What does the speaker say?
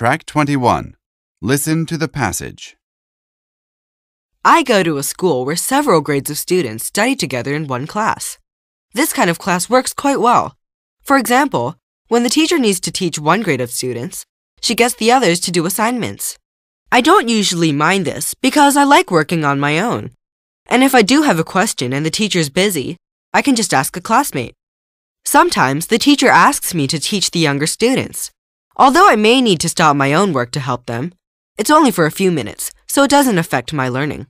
Track 21. Listen to the passage. I go to a school where several grades of students study together in one class. This kind of class works quite well. For example, when the teacher needs to teach one grade of students, she gets the others to do assignments. I don't usually mind this because I like working on my own. And if I do have a question and the teacher's busy, I can just ask a classmate. Sometimes the teacher asks me to teach the younger students, Although I may need to stop my own work to help them, it's only for a few minutes, so it doesn't affect my learning.